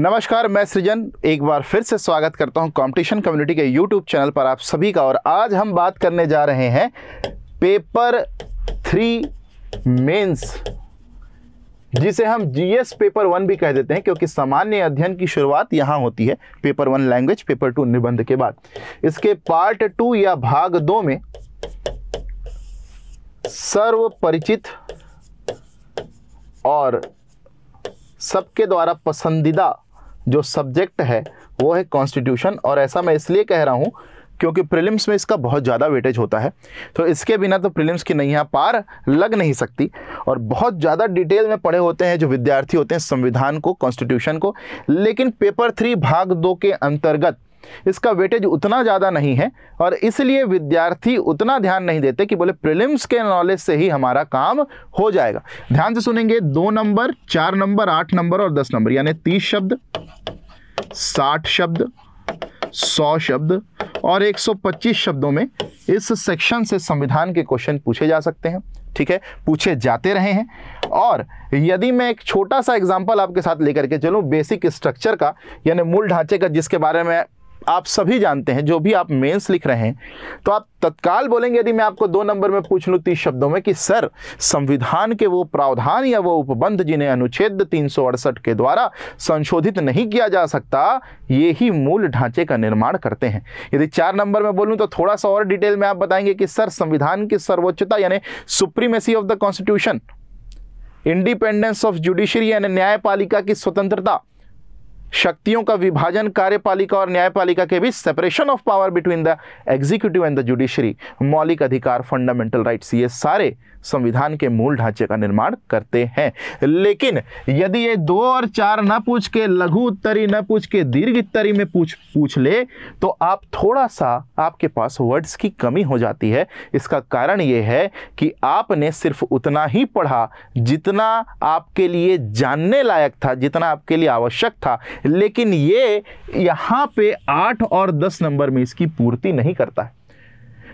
नमस्कार मैं सृजन एक बार फिर से स्वागत करता हूं कंपटीशन कम्युनिटी के यूट्यूब चैनल पर आप सभी का और आज हम बात करने जा रहे हैं पेपर थ्री मेंस जिसे हम जीएस पेपर वन भी कह देते हैं क्योंकि सामान्य अध्ययन की शुरुआत यहां होती है paper one language paper two निबंध के बाद इसके पार्ट टू या भाग दो में सर्वपरिचित और सबके द्वारा पसंदीदा जो सब्जेक्ट है वो है कॉन्स्टिट्यूशन और ऐसा मैं इसलिए कह रहा हूँ क्योंकि प्रीलिम्स में इसका बहुत ज़्यादा वेटेज होता है तो इसके बिना तो प्रीलिम्स की नैया पार लग नहीं सकती और बहुत ज़्यादा डिटेल में पढ़े होते हैं जो विद्यार्थी होते हैं संविधान को कॉन्स्टिट्यूशन को लेकिन पेपर थ्री भाग दो के अंतर्गत इसका वेटेज उतना ज़्यादा नहीं है और इसलिए विद्यार्थी उतना ध्यान नहीं देते कि बोले प्रिलिम्स के नॉलेज से ही हमारा काम हो जाएगा ध्यान से सुनेंगे दो नंबर चार नंबर आठ नंबर और दस नंबर यानी तीस शब्द साठ शब्द सौ शब्द और 125 शब्दों में इस सेक्शन से संविधान के क्वेश्चन पूछे जा सकते हैं ठीक है पूछे जाते रहे हैं और यदि मैं एक छोटा सा एग्जाम्पल आपके साथ लेकर के चलूं बेसिक स्ट्रक्चर का यानी मूल ढांचे का जिसके बारे में आप सभी जानते हैं जो भी आप मेंस लिख रहे हैं तो आप तत्काल बोलेंगे यदि मैं आपको दो नंबर में पूछ लूँ तीस शब्दों में कि सर संविधान के वो प्रावधान या वो उपबंध जिन्हें अनुच्छेद तीन के द्वारा संशोधित नहीं किया जा सकता ये ही मूल ढांचे का निर्माण करते हैं यदि चार नंबर में बोलूँ तो थोड़ा सा और डिटेल में आप बताएंगे कि सर संविधान की सर्वोच्चता यानी supremacy of the constitution independence of judiciary यानी न्यायपालिका की स्वतंत्रता शक्तियों का विभाजन कार्यपालिका और न्यायपालिका के बीच separation of power between the executive and the judiciary मौलिक अधिकार फंडामेंटल राइट्स ये सारे संविधान के मूल ढांचे का निर्माण करते हैं लेकिन यदि ये दो और चार ना पूछ के लघु उत्तरी ना पूछ के दीर्घ उत्तरी में पूछ पूछ ले तो आप थोड़ा सा आपके पास वर्ड्स की कमी हो जाती है इसका कारण ये है कि आपने सिर्फ उतना ही पढ़ा जितना आपके लिए जानने लायक था जितना आपके लिए आवश्यक था लेकिन ये यहाँ पे आठ और दस नंबर में इसकी पूर्ति नहीं करता है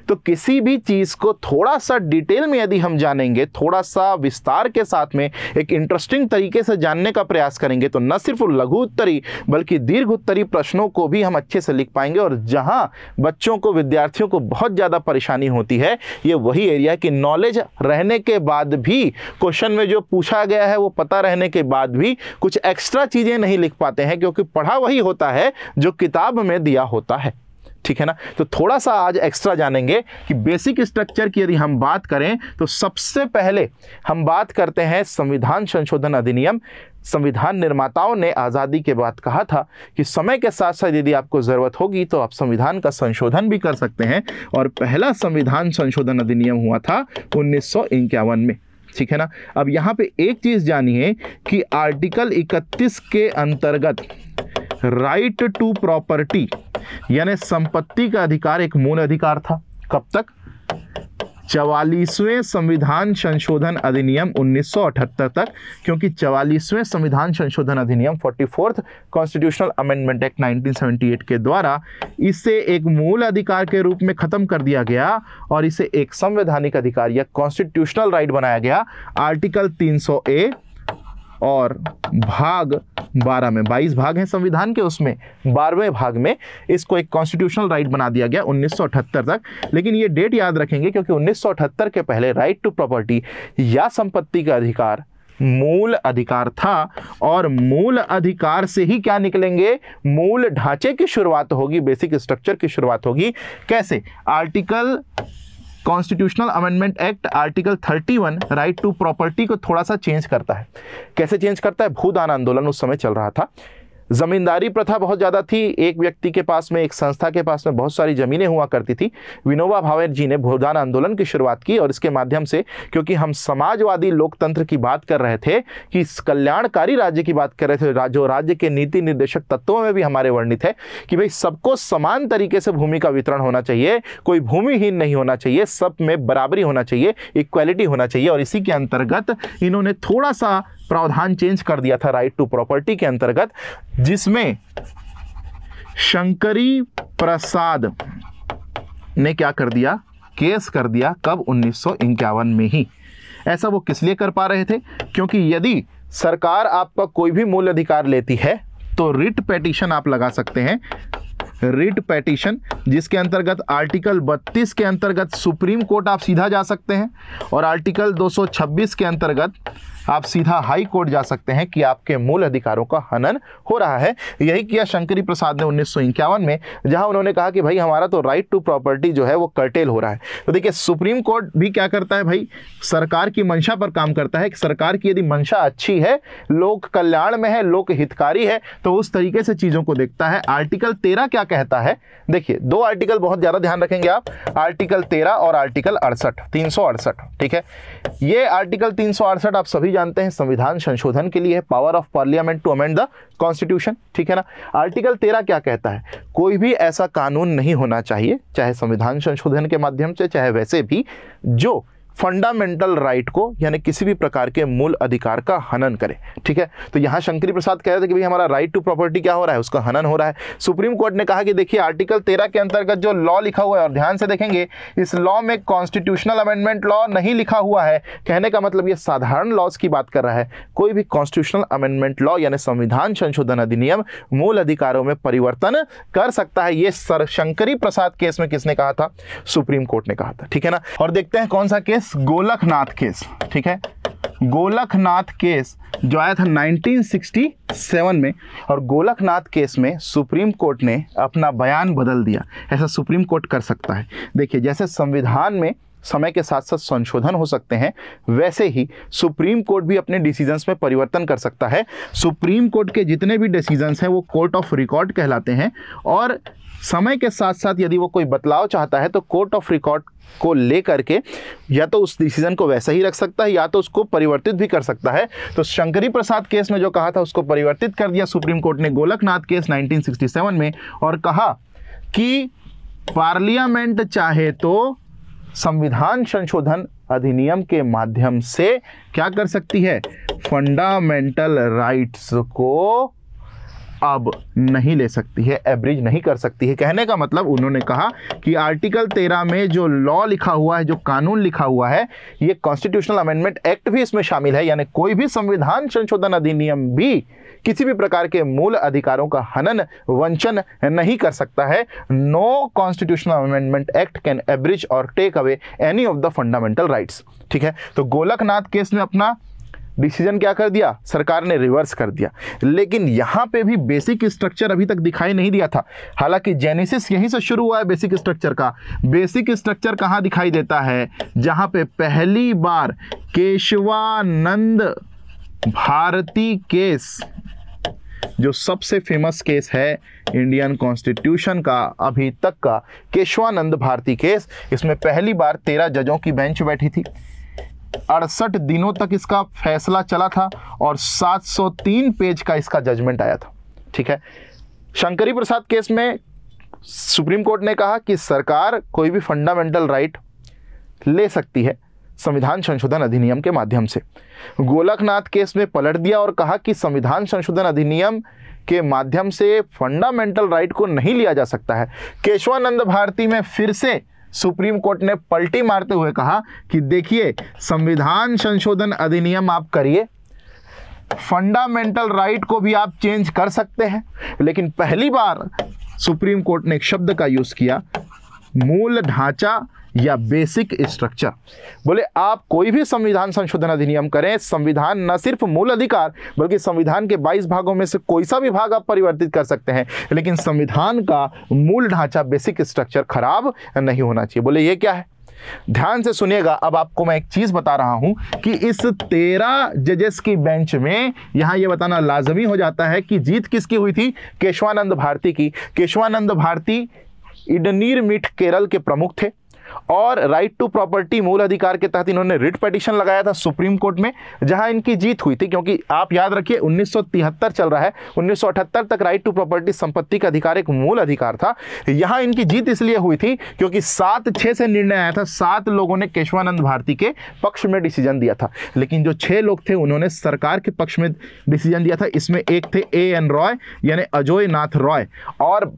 तो किसी भी चीज़ को थोड़ा सा डिटेल में यदि हम जानेंगे थोड़ा सा विस्तार के साथ में एक इंटरेस्टिंग तरीके से जानने का प्रयास करेंगे तो न सिर्फ लघु उत्तरी बल्कि दीर्घ उत्तरी प्रश्नों को भी हम अच्छे से लिख पाएंगे और जहाँ बच्चों को विद्यार्थियों को बहुत ज़्यादा परेशानी होती है ये वही एरिया की नॉलेज रहने के बाद भी क्वेश्चन में जो पूछा गया है वो पता रहने के बाद भी कुछ एक्स्ट्रा चीज़ें नहीं लिख पाते हैं क्योंकि पढ़ा वही होता है जो किताब में दिया होता है ठीक है ना तो थोड़ा सा आज एक्स्ट्रा जानेंगे कि बेसिक स्ट्रक्चर की यदि हम बात करें तो सबसे पहले हम बात करते हैं संविधान संशोधन अधिनियम संविधान निर्माताओं ने आज़ादी के बाद कहा था कि समय के साथ साथ यदि आपको ज़रूरत होगी तो आप संविधान का संशोधन भी कर सकते हैं और पहला संविधान संशोधन अधिनियम हुआ था उन्नीस में ठीक है ना अब यहाँ पे एक चीज़ जानिए कि आर्टिकल 31 के अंतर्गत राइट टू प्रॉपर्टी यानी संपत्ति का अधिकार एक मूल अधिकार था कब तक चवालीसवें संविधान संशोधन अधिनियम 1978 तक क्योंकि चवालीसवें संविधान संशोधन अधिनियम फोर्थ कॉन्स्टिट्यूशनल अमेंडमेंट एक्ट 1978 के द्वारा इसे एक मूल अधिकार के रूप में ख़त्म कर दिया गया और इसे एक संवैधानिक अधिकार या कॉन्स्टिट्यूशनल राइट बनाया गया आर्टिकल 300 ए और भाग 12 में 22 भाग हैं संविधान के उसमें बारहवें भाग में इसको एक कॉन्स्टिट्यूशनल राइट बना दिया गया 1978 तक लेकिन ये डेट याद रखेंगे क्योंकि 1978 के पहले राइट टू प्रॉपर्टी या संपत्ति का अधिकार मूल अधिकार था और मूल अधिकार से ही क्या निकलेंगे मूल ढांचे की शुरुआत होगी बेसिक स्ट्रक्चर की शुरुआत होगी कैसे article constitutional amendment act article 31 right to property को थोड़ा सा चेंज करता है कैसे चेंज करता है भूदान आंदोलन उस समय चल रहा था ज़मींदारी प्रथा बहुत ज़्यादा थी एक व्यक्ति के पास में एक संस्था के पास में बहुत सारी ज़मीनें हुआ करती थी विनोबा भावे जी ने भूदान आंदोलन की शुरुआत की और इसके माध्यम से क्योंकि हम समाजवादी लोकतंत्र की बात कर रहे थे कि कल्याणकारी राज्य की बात कर रहे थे जो राज्य के नीति निर्देशक तत्वों में भी हमारे वर्णित है कि भाई सबको समान तरीके से भूमि का वितरण होना चाहिए कोई भूमिहीन नहीं होना चाहिए सब में बराबरी होना चाहिए इक्वालिटी होना चाहिए और इसी के अंतर्गत इन्होंने थोड़ा सा प्रावधान चेंज कर दिया था राइट टू प्रॉपर्टी के अंतर्गत जिसमें शंकरी प्रसाद ने क्या कर दिया केस कर दिया कब उन्नीस में ही ऐसा वो किस लिए कर पा रहे थे क्योंकि यदि सरकार आपका कोई भी मूल अधिकार लेती है तो रिट पेटिशन आप लगा सकते हैं रिट पेटिशन जिसके अंतर्गत आर्टिकल 32 के अंतर्गत सुप्रीम कोर्ट आप सीधा जा सकते हैं और आर्टिकल 226 के अंतर्गत आप सीधा हाई कोर्ट जा सकते हैं कि आपके मूल अधिकारों का हनन हो रहा है यही किया शंकरी प्रसाद ने उन्नीस में जहां उन्होंने कहा कि भाई हमारा तो राइट टू प्रॉपर्टी जो है वो कर्टेल हो रहा है तो देखिए सुप्रीम कोर्ट भी क्या करता है भाई सरकार की मंशा पर काम करता है कि सरकार की यदि मंशा अच्छी है लोक कल्याण में है लोक हितकारी है तो उस तरीके से चीज़ों को देखता है आर्टिकल तेरह क्या कहता है देखिए दो आर्टिकल बहुत ज़्यादा ध्यान रखेंगे आप आर्टिकल तेरह और आर्टिकल अड़सठ तीन ठीक है ये आर्टिकल तीन आप सभी जानते हैं संविधान संशोधन के लिए power of parliament to amend the constitution ठीक है ना आर्टिकल तेरह क्या कहता है कोई भी ऐसा कानून नहीं होना चाहिए चाहे संविधान संशोधन के माध्यम से चाहे वैसे भी जो फंडामेंटल राइट को यानी किसी भी प्रकार के मूल अधिकार का हनन करे ठीक है तो यहाँ शंकरी प्रसाद कह रहे थे कि भाई हमारा राइट टू प्रॉपर्टी क्या हो रहा है उसका हनन हो रहा है सुप्रीम कोर्ट ने कहा कि देखिए आर्टिकल तेरह के अंतर्गत जो लॉ लिखा हुआ है और ध्यान से देखेंगे इस लॉ में कॉन्स्टिट्यूशनल अमेंडमेंट लॉ नहीं लिखा हुआ है कहने का मतलब ये साधारण लॉज की बात कर रहा है कोई भी कॉन्स्टिट्यूशनल अमेंडमेंट लॉ यानी संविधान संशोधन अधिनियम मूल अधिकारों में परिवर्तन कर सकता है ये सर शंकरी प्रसाद केस में किसने कहा था सुप्रीम कोर्ट ने कहा था ठीक है ना और देखते हैं कौन सा केस केस गोलखनाथ केस ठीक है गोलखनाथ केस जो आया था 1967 में और गोलखनाथ केस में सुप्रीम कोर्ट ने अपना बयान बदल दिया ऐसा सुप्रीम कोर्ट कर सकता है देखिए जैसे संविधान में समय के साथ साथ संशोधन हो सकते हैं वैसे ही सुप्रीम कोर्ट भी अपने डिसीजंस में परिवर्तन कर सकता है सुप्रीम कोर्ट के जितने भी डिसीजंस हैं वो कोर्ट ऑफ रिकॉर्ड कहलाते हैं और समय के साथ साथ यदि वो कोई बदलाव चाहता है तो कोर्ट ऑफ रिकॉर्ड को लेकर के या तो उस डिसीजन को वैसा ही रख सकता है या तो उसको परिवर्तित भी कर सकता है तो शंकरी प्रसाद केस में जो कहा था उसको परिवर्तित कर दिया सुप्रीम कोर्ट ने गोलकनाथ केस 1967 में और कहा कि पार्लियामेंट चाहे तो संविधान संशोधन अधिनियम के माध्यम से क्या कर सकती है फंडामेंटल राइट्स को अब नहीं ले सकती है एवरेज नहीं कर सकती है कहने का मतलब उन्होंने कहा कि आर्टिकल तेरह में जो लॉ लिखा हुआ है जो कानून लिखा हुआ है ये कॉन्स्टिट्यूशनल अमेंडमेंट एक्ट भी इसमें शामिल है यानी कोई भी संविधान संशोधन अधिनियम भी किसी भी प्रकार के मूल अधिकारों का हनन वंचन नहीं कर सकता है no constitutional amendment act can abridge और take away any of the fundamental rights ठीक है तो गोलकनाथ केस में अपना डिसीजन क्या कर दिया सरकार ने रिवर्स कर दिया लेकिन यहाँ पे भी बेसिक स्ट्रक्चर अभी तक दिखाई नहीं दिया था हालांकि जेनेसिस यहीं से शुरू हुआ है बेसिक स्ट्रक्चर का बेसिक स्ट्रक्चर कहाँ दिखाई देता है जहाँ पे पहली बार केशवानंद भारती केस जो सबसे फेमस केस है इंडियन कॉन्स्टिट्यूशन का अभी तक का केशवानंद भारती केस इसमें पहली बार तेरह जजों की बेंच बैठी थी अड़सठ दिनों तक इसका फैसला चला था और 703 पेज का इसका जजमेंट आया था ठीक है शंकरी प्रसाद केस में सुप्रीम कोर्ट ने कहा कि सरकार कोई भी फंडामेंटल राइट ले सकती है संविधान संशोधन अधिनियम के माध्यम से गोलकनाथ केस में पलट दिया और कहा कि संविधान संशोधन अधिनियम के माध्यम से फंडामेंटल राइट को नहीं लिया जा सकता है केशवानंद भारती में फिर से सुप्रीम कोर्ट ने पलटी मारते हुए कहा कि देखिए संविधान संशोधन अधिनियम आप करिए फंडामेंटल राइट को भी आप चेंज कर सकते हैं लेकिन पहली बार सुप्रीम कोर्ट ने एक शब्द का यूज़ किया मूल ढांचा या बेसिक स्ट्रक्चर बोले आप कोई भी संविधान संशोधन अधिनियम करें संविधान न सिर्फ मूल अधिकार बल्कि संविधान के 22 भागों में से कोई सा भी भाग आप परिवर्तित कर सकते हैं लेकिन संविधान का मूल ढांचा बेसिक स्ट्रक्चर खराब नहीं होना चाहिए बोले ये क्या है ध्यान से सुनिएगा अब आपको मैं एक चीज बता रहा हूं कि इस तेरह जजेस की बेंच में यहां यह बताना लाजमी हो जाता है कि जीत किसकी हुई थी केशवानंद भारती की केशवानंद भारती इडनीर मिठ केरल के प्रमुख थे और राइट टू प्रॉपर्टी मूल अधिकार के तहत इन्होंने रिट पटिशन लगाया था सुप्रीम कोर्ट में जहां इनकी जीत हुई थी क्योंकि आप याद रखिए 1973 चल रहा है 1978 तक राइट टू प्रॉपर्टी संपत्ति का अधिकार एक मूल अधिकार था यहां इनकी जीत इसलिए हुई थी क्योंकि सात छह से निर्णय आया था सात लोगों ने केशवानंद भारती के पक्ष में डिसीजन दिया था लेकिन जो छह लोग थे उन्होंने सरकार के पक्ष में डिसीजन दिया था इसमें एक थे ए एन रॉय यानी अजोय नाथ रॉय और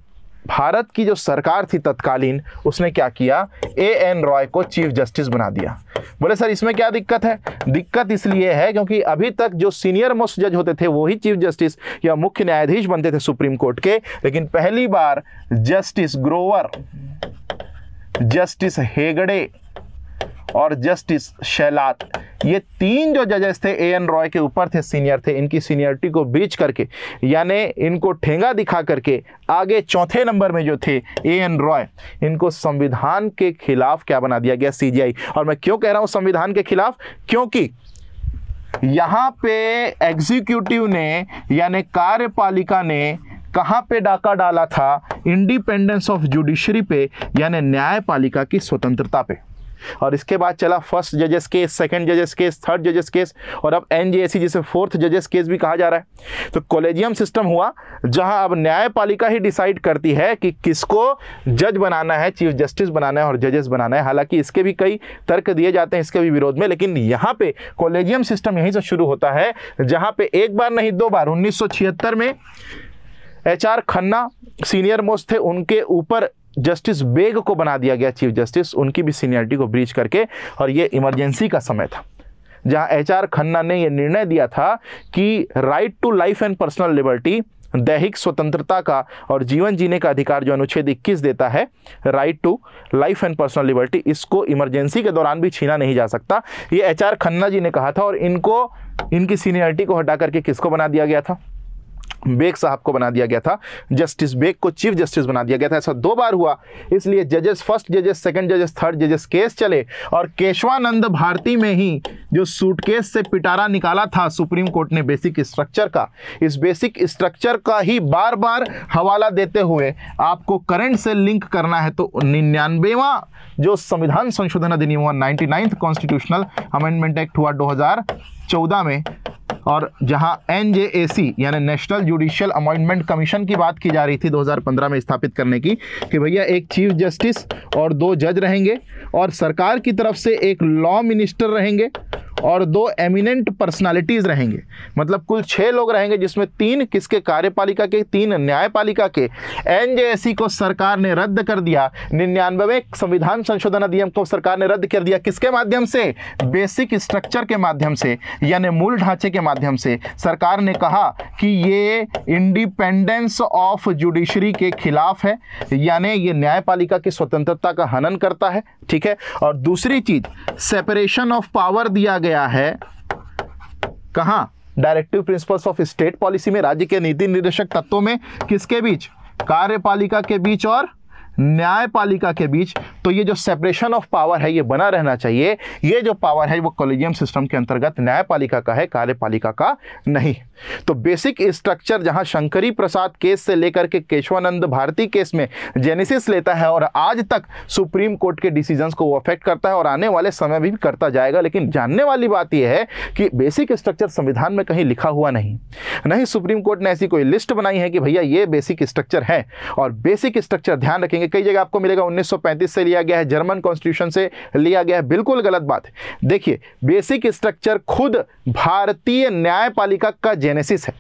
भारत की जो सरकार थी तत्कालीन उसने क्या किया ए एन रॉय को चीफ जस्टिस बना दिया बोले सर इसमें क्या दिक्कत है दिक्कत इसलिए है क्योंकि अभी तक जो सीनियर मोस्ट जज होते थे वही चीफ जस्टिस या मुख्य न्यायाधीश बनते थे सुप्रीम कोर्ट के लेकिन पहली बार जस्टिस ग्रोवर जस्टिस हेगड़े और जस्टिस शैलात ये तीन जो जजेस थे ए एन रॉय के ऊपर थे सीनियर थे इनकी सीनियरिटी को बेच करके यानी इनको ठेंगा दिखा करके आगे चौथे नंबर में जो थे ए एन रॉय इनको संविधान के खिलाफ क्या बना दिया गया सीजीआई और मैं क्यों कह रहा हूं संविधान के खिलाफ क्योंकि यहां पे एग्जीक्यूटिव ने यानी कार्यपालिका ने कहाँ पे डाका डाला था इंडिपेंडेंस ऑफ जुडिशरी पे यानी न्यायपालिका की स्वतंत्रता पे और इसके बाद चला फर्स्ट जजेस केस सेकंड जजेस केस थर्ड जजेस केस और अब एन जिसे फोर्थ जजेस केस भी कहा जा रहा है तो कॉलेजियम सिस्टम हुआ जहां अब न्यायपालिका ही डिसाइड करती है कि किसको जज बनाना है चीफ जस्टिस बनाना है और जजेस बनाना है हालांकि इसके भी कई तर्क दिए जाते हैं इसके भी विरोध में लेकिन यहाँ पे कॉलेजियम सिस्टम यहीं से शुरू होता है जहाँ पे एक बार नहीं दो बार उन्नीस में एच खन्ना सीनियर मोस्ट थे उनके ऊपर जस्टिस बेग को बना दिया गया चीफ जस्टिस उनकी भी सीनियरिटी को ब्रीच करके और ये इमरजेंसी का समय था जहां एचआर खन्ना ने यह निर्णय दिया था कि right to life and personal liberty दैहिक स्वतंत्रता का और जीवन जीने का अधिकार जो अनुच्छेद 21 देता है right to life and personal liberty इसको इमरजेंसी के दौरान भी छीना नहीं जा सकता ये एचआर खन्ना जी ने कहा था और इनको इनकी सीनियरिटी को हटा करके किसको बना दिया गया था बेग साहब को बना दिया गया था जस्टिस बेग को चीफ जस्टिस बना दिया गया था ऐसा दो बार हुआ इसलिए जजेस फर्स्ट जजेस सेकंड जजेस थर्ड जजेस केस चले और केशवानंद भारती में ही जो सूटकेस से पिटारा निकाला था सुप्रीम कोर्ट ने बेसिक स्ट्रक्चर का इस बेसिक स्ट्रक्चर का ही बार बार हवाला देते हुए आपको करंट से लिंक करना है तो निन्यानवेवा जो संविधान संशोधन अधिनियम हुआ नाइन्टी कॉन्स्टिट्यूशनल अमेंडमेंट एक्ट हुआ दो में और जहां एनजेएसी यानी नेशनल जुडिशियल अपॉइंटमेंट कमीशन की बात की जा रही थी 2015 में स्थापित करने की कि भैया एक चीफ जस्टिस और दो जज रहेंगे और सरकार की तरफ से एक लॉ मिनिस्टर रहेंगे और दो एमिनेंट पर्सनालिटीज़ रहेंगे मतलब कुल छः लोग रहेंगे जिसमें तीन किसके कार्यपालिका के तीन न्यायपालिका के एन को सरकार ने रद्द कर दिया निन्यानवे संविधान संशोधन अधिनियम को सरकार ने रद्द कर दिया किसके माध्यम से बेसिक स्ट्रक्चर के माध्यम से यानी मूल ढांचे के माध्यम से सरकार ने कहा कि ये इंडिपेंडेंस ऑफ जुडिशरी के खिलाफ है यानी ये न्यायपालिका की स्वतंत्रता का हनन करता है ठीक है और दूसरी चीज सेपरेशन ऑफ पावर दिया गया गया है कहा directive principles of state policy में राज्य के नीति निर्देशक तत्वों में किसके बीच कार्यपालिका के बीच और न्यायपालिका के बीच तो ये जो सेपरेशन ऑफ पावर है ये बना रहना चाहिए ये जो पावर है वो कॉलेजियम सिस्टम के अंतर्गत न्यायपालिका का है कार्यपालिका का नहीं तो बेसिक स्ट्रक्चर जहां शंकरी प्रसाद केस से लेकर के केशवानंद भारती केस में जेनेसिस लेता है और आज तक सुप्रीम कोर्ट के डिसीजंस को वो अफेक्ट करता है और आने वाले समय भी करता जाएगा लेकिन जानने वाली बात यह है कि बेसिक स्ट्रक्चर संविधान में कहीं लिखा हुआ नहीं नहीं सुप्रीम कोर्ट ने ऐसी कोई लिस्ट बनाई है कि भैया ये बेसिक स्ट्रक्चर है और बेसिक स्ट्रक्चर ध्यान रखेंगे देखेंगे कई जगह आपको मिलेगा 1935 से लिया गया है जर्मन कॉन्स्टिट्यूशन से लिया गया है बिल्कुल गलत बात है देखिए बेसिक स्ट्रक्चर खुद भारतीय न्यायपालिका का जेनेसिस है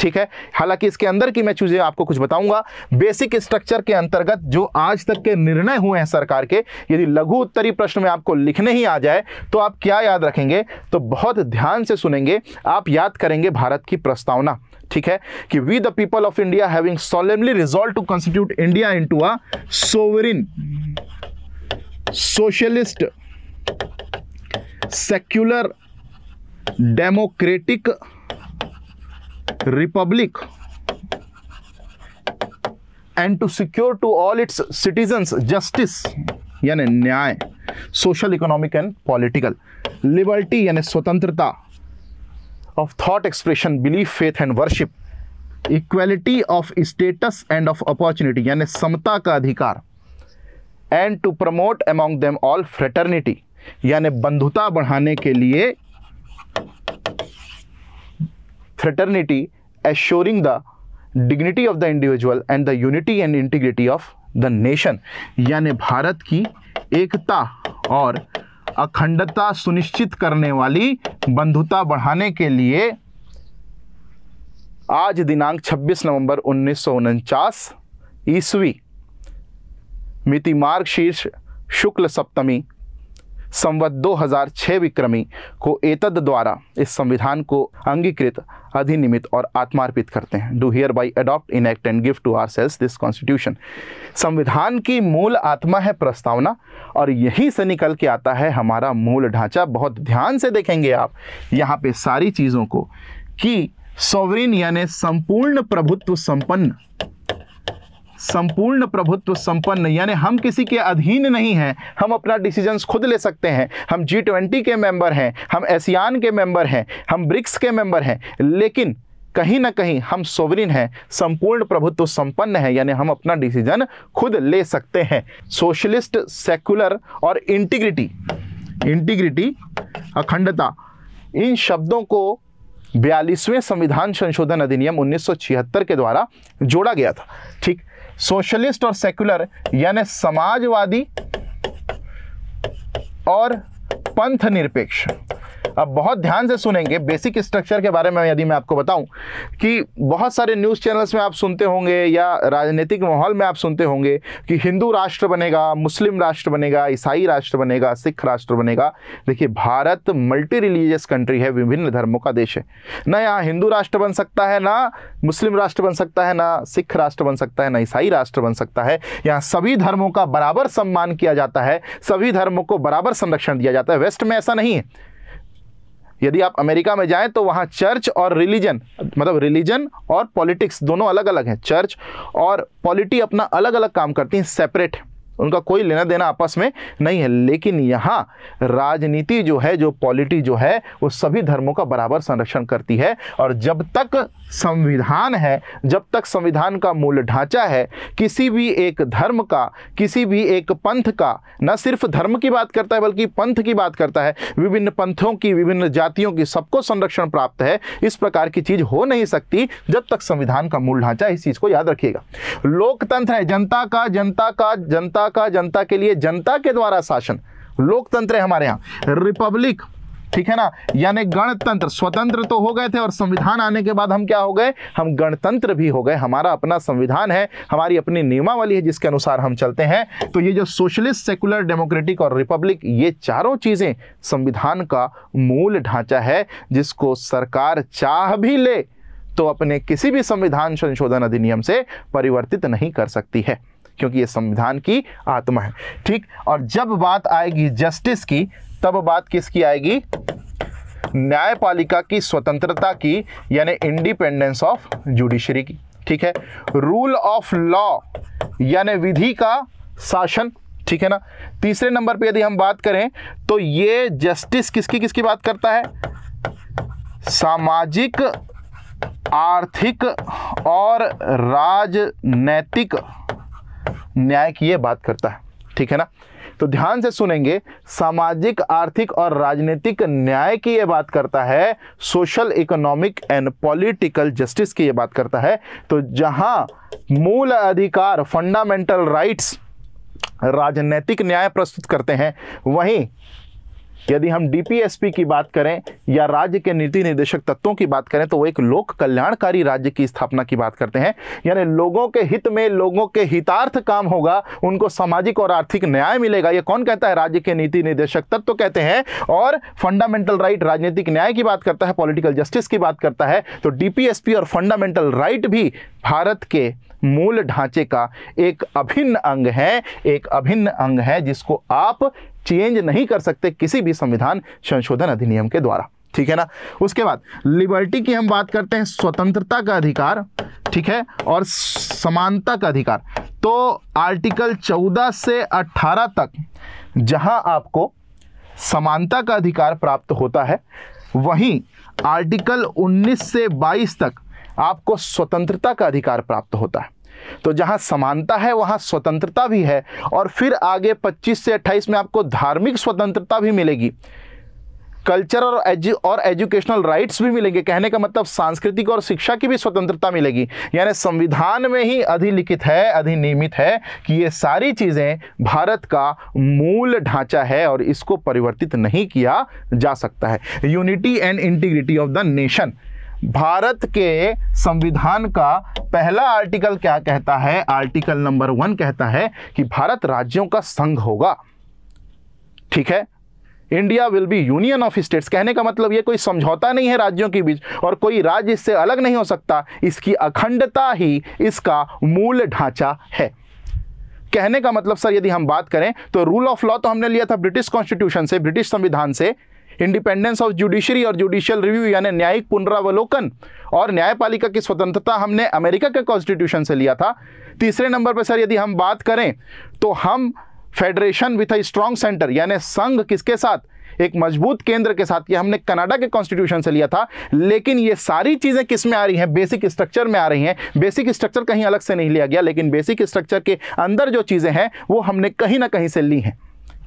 ठीक है हालांकि इसके अंदर की मैं चीज़ें आपको कुछ बताऊंगा बेसिक स्ट्रक्चर के अंतर्गत जो आज तक के निर्णय हुए हैं सरकार के यदि लघु उत्तरी प्रश्न में आपको लिखने ही आ जाए तो आप क्या याद रखेंगे तो बहुत ध्यान से सुनेंगे आप याद करेंगे भारत की प्रस्तावना ठीक है कि we the people of India having solemnly resolve to constitute India into a sovereign socialist secular democratic republic and to secure to all its citizens justice यानी न्याय social economic and political liberty यानी स्वतंत्रता of thought expression belief faith and worship equality of status and of opportunity यानी समता का अधिकार and to promote among them all fraternity यानी बंधुता बढ़ाने के लिए fraternity assuring the dignity of the individual and the unity and integrity of the nation यानी भारत की एकता और अखंडता सुनिश्चित करने वाली बंधुता बढ़ाने के लिए आज दिनांक 26 नवंबर उन्नीस ईस्वी मिति मार्ग शीर्ष शुक्ल सप्तमी संवत 2006 विक्रमी को एतद द्वारा इस संविधान को अंगीकृत अधिनियमित और आत्मार्पित करते हैं do hereby adopt enact and gift to ourselves this constitution संविधान की मूल आत्मा है प्रस्तावना और यहीं से निकल के आता है हमारा मूल ढांचा बहुत ध्यान से देखेंगे आप यहाँ पे सारी चीज़ों को कि सोवरिन यानी संपूर्ण प्रभुत्व संपन्न संपूर्ण प्रभुत्व संपन्न यानी हम किसी के अधीन नहीं हैं हम अपना डिसीजंस खुद ले सकते हैं हम जी ट्वेंटी के मेंबर हैं हम एशियान के मेंबर हैं हम ब्रिक्स के मेंबर हैं लेकिन कहीं ना कहीं हम सोवरिन हैं संपूर्ण प्रभुत्व संपन्न है यानी हम अपना डिसीजन खुद ले सकते हैं सोशलिस्ट सेकुलर और इंटीग्रिटी इंटीग्रिटी अखंडता इन शब्दों को बयालीसवें संविधान संशोधन अधिनियम 1976 के द्वारा जोड़ा गया था ठीक सोशलिस्ट और सेक्युलर यानी समाजवादी और पंथ निरपेक्ष अब बहुत ध्यान से सुनेंगे बेसिक स्ट्रक्चर के बारे में यदि मैं आपको बताऊं कि बहुत सारे न्यूज़ चैनल्स में आप सुनते होंगे या राजनीतिक माहौल में आप सुनते होंगे कि हिंदू राष्ट्र बनेगा मुस्लिम राष्ट्र बनेगा ईसाई राष्ट्र बनेगा सिख राष्ट्र बनेगा देखिए भारत मल्टी रिलीजियस कंट्री है विभिन्न धर्मों का देश है ना यहाँ हिंदू राष्ट्र बन सकता है ना मुस्लिम राष्ट्र बन सकता है ना सिख राष्ट्र बन सकता है ना ईसाई राष्ट्र बन सकता है यहाँ सभी धर्मों का बराबर सम्मान किया जाता है सभी धर्मों को बराबर संरक्षण दिया जाता है वेस्ट में ऐसा नहीं है यदि आप अमेरिका में जाएं तो वहां चर्च और रिलीजन मतलब रिलीजन और पॉलिटिक्स दोनों अलग अलग हैं चर्च और पॉलिटी अपना अलग अलग काम करती हैं सेपरेट उनका कोई लेना देना आपस में नहीं है लेकिन यहाँ राजनीति जो है जो पॉलिटी जो है वो सभी धर्मों का बराबर संरक्षण करती है और जब तक संविधान है जब तक संविधान का मूल ढांचा है किसी भी एक धर्म का किसी भी एक पंथ का न सिर्फ धर्म की बात करता है बल्कि पंथ की बात करता है विभिन्न पंथों की विभिन्न जातियों की सबको संरक्षण प्राप्त है इस प्रकार की चीज़ हो नहीं सकती जब तक संविधान का मूल ढांचा इस चीज़ को याद रखिएगा लोकतंत्र है जनता का जनता का जनता का जनता के लिए जनता के द्वारा शासन लोकतंत्र है हमारे यहाँ रिपब्लिक ठीक है ना यानी गणतंत्र स्वतंत्र तो हो गए थे और संविधान आने के बाद हम क्या हो गए हम गणतंत्र भी हो गए हमारा अपना संविधान है हमारी अपनी नियमावली है जिसके अनुसार हम चलते हैं तो ये जो सोशलिस्ट सेकुलर डेमोक्रेटिक और रिपब्लिक ये चारों चीज़ें संविधान का मूल ढांचा है जिसको सरकार चाह भी ले तो अपने किसी भी संविधान संशोधन अधिनियम से परिवर्तित नहीं कर सकती है क्योंकि ये संविधान की आत्मा है ठीक और जब बात आएगी जस्टिस की तब बात किसकी आएगी न्यायपालिका की स्वतंत्रता की यानी इंडिपेंडेंस ऑफ जुडिशरी की ठीक है रूल ऑफ लॉ यानी विधि का शासन ठीक है ना तीसरे नंबर पे यदि हम बात करें तो ये जस्टिस किसकी किसकी बात करता है सामाजिक आर्थिक और राजनैतिक न्याय की ये बात करता है ठीक है ना तो ध्यान से सुनेंगे सामाजिक आर्थिक और राजनीतिक न्याय की ये बात करता है social economic and political justice की ये बात करता है तो जहां मूल अधिकार फंडामेंटल राइट्स राजनीतिक न्याय प्रस्तुत करते हैं वहीं यदि हम डीपीएसपी की बात करें या राज्य के नीति निर्देशक तत्वों की बात करें तो वो एक लोक कल्याणकारी राज्य की स्थापना की बात करते हैं यानी लोगों के हित में लोगों के हितार्थ काम होगा उनको सामाजिक और आर्थिक न्याय मिलेगा ये कौन कहता है राज्य के नीति निर्देशक तत्व कहते हैं और फंडामेंटल राइट राजनीतिक न्याय की बात करता है पॉलिटिकल जस्टिस की बात करता है तो डीपीएसपी और फंडामेंटल राइट भी भारत के मूल ढांचे का एक अभिन्न अंग है एक अभिन्न अंग है जिसको आप चेंज नहीं कर सकते किसी भी संविधान संशोधन अधिनियम के द्वारा ठीक है ना उसके बाद लिबर्टी की हम बात करते हैं स्वतंत्रता का अधिकार ठीक है और समानता का अधिकार तो आर्टिकल 14 से 18 तक जहां आपको समानता का अधिकार प्राप्त होता है वहीं आर्टिकल 19 से 22 तक आपको स्वतंत्रता का अधिकार प्राप्त होता है तो जहां समानता है वहां स्वतंत्रता भी है और फिर आगे 25 से 28 में आपको धार्मिक स्वतंत्रता भी मिलेगी कल्चर और एजु और एजुकेशनल राइट्स भी मिलेंगे कहने का मतलब सांस्कृतिक और शिक्षा की भी स्वतंत्रता मिलेगी यानी संविधान में ही अधिलिखित है अधिनियमित है कि ये सारी चीज़ें भारत का मूल ढांचा है और इसको परिवर्तित नहीं किया जा सकता है unity and integrity of the nation भारत के संविधान का पहला आर्टिकल क्या कहता है आर्टिकल नंबर वन कहता है कि भारत राज्यों का संघ होगा ठीक है India will be union of states कहने का मतलब ये कोई समझौता नहीं है राज्यों के बीच और कोई राज्य इससे अलग नहीं हो सकता इसकी अखंडता ही इसका मूल ढांचा है कहने का मतलब सर यदि हम बात करें तो रूल ऑफ लॉ तो हमने लिया था ब्रिटिश कॉन्स्टिट्यूशन से ब्रिटिश संविधान से इंडिपेंडेंस ऑफ जुडिशरी और जुडिशियल रिव्यू यानी न्यायिक पुनरावलोकन और न्यायपालिका की स्वतंत्रता हमने अमेरिका के कॉन्स्टिट्यूशन से लिया था तीसरे नंबर पर सर यदि हम बात करें तो हम federation with a strong centre यानी संघ किसके साथ एक मजबूत केंद्र के साथ ये हमने कनाडा के कॉन्स्टिट्यूशन से लिया था लेकिन ये सारी चीज़ें किस में आ रही हैं बेसिक स्ट्रक्चर में आ रही हैं बेसिक स्ट्रक्चर कहीं अलग से नहीं लिया गया लेकिन बेसिक स्ट्रक्चर के अंदर जो चीज़ें हैं वो हमने कहीं ना कहीं से ली हैं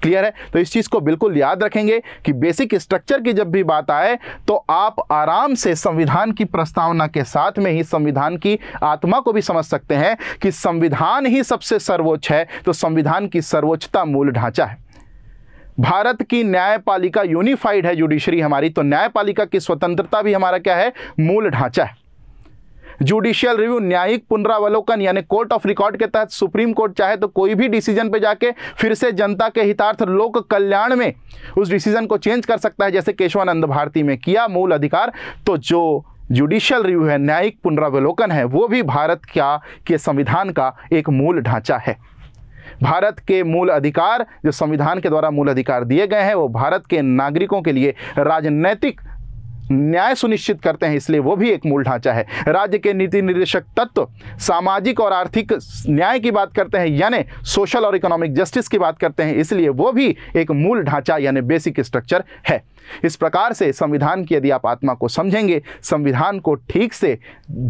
क्लियर है तो इस चीज़ को बिल्कुल याद रखेंगे कि बेसिक स्ट्रक्चर की जब भी बात आए तो आप आराम से संविधान की प्रस्तावना के साथ में ही संविधान की आत्मा को भी समझ सकते हैं कि संविधान ही सबसे सर्वोच्च है तो संविधान की सर्वोच्चता मूल ढांचा है भारत की न्यायपालिका यूनिफाइड है जुडिशरी हमारी तो न्यायपालिका की स्वतंत्रता भी हमारा क्या है मूल ढांचा है जुडिशियल रिव्यू न्यायिक पुनरावलोकन यानी कोर्ट ऑफ रिकॉर्ड के तहत सुप्रीम कोर्ट चाहे तो कोई भी डिसीजन पे जाके फिर से जनता के हितार्थ लोक कल्याण में उस डिसीजन को चेंज कर सकता है जैसे केशवानंद भारती में किया मूल अधिकार तो जो जुडिशियल रिव्यू है न्यायिक पुनरावलोकन है वो भी भारत क्या के संविधान का एक मूल ढांचा है भारत के मूल अधिकार जो संविधान के द्वारा मूल अधिकार दिए गए हैं वो भारत के नागरिकों के लिए राजनैतिक न्याय सुनिश्चित करते हैं इसलिए वो भी एक मूल ढांचा है राज्य के नीति निर्देशक तत्व सामाजिक और आर्थिक न्याय की बात करते हैं यानी सोशल और इकोनॉमिक जस्टिस की बात करते हैं इसलिए वो भी एक मूल ढांचा यानी बेसिक स्ट्रक्चर है इस प्रकार से संविधान की यदि आप आत्मा को समझेंगे संविधान को ठीक से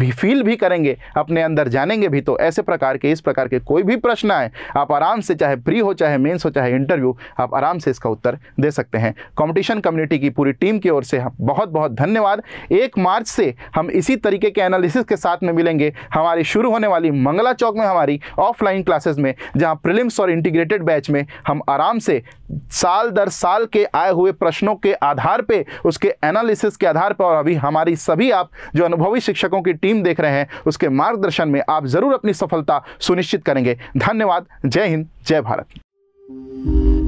भी फील भी करेंगे अपने अंदर जानेंगे भी तो ऐसे प्रकार के इस प्रकार के कोई भी प्रश्न आए आप आराम से चाहे प्री हो चाहे मेंस हो चाहे इंटरव्यू आप आराम से इसका उत्तर दे सकते हैं कंपटीशन कम्युनिटी की पूरी टीम की ओर से बहुत बहुत धन्यवाद एक मार्च से हम इसी तरीके के एनालिसिस के साथ में मिलेंगे हमारी शुरू होने वाली मंगला चौक में हमारी ऑफलाइन क्लासेस में जहाँ प्रिलिम्स और इंटीग्रेटेड बैच में हम आराम से साल दर साल के आए हुए प्रश्नों के आधार पे उसके एनालिसिस के आधार पर और अभी हमारी सभी आप जो अनुभवी शिक्षकों की टीम देख रहे हैं उसके मार्गदर्शन में आप ज़रूर अपनी सफलता सुनिश्चित करेंगे धन्यवाद जय हिंद जय भारत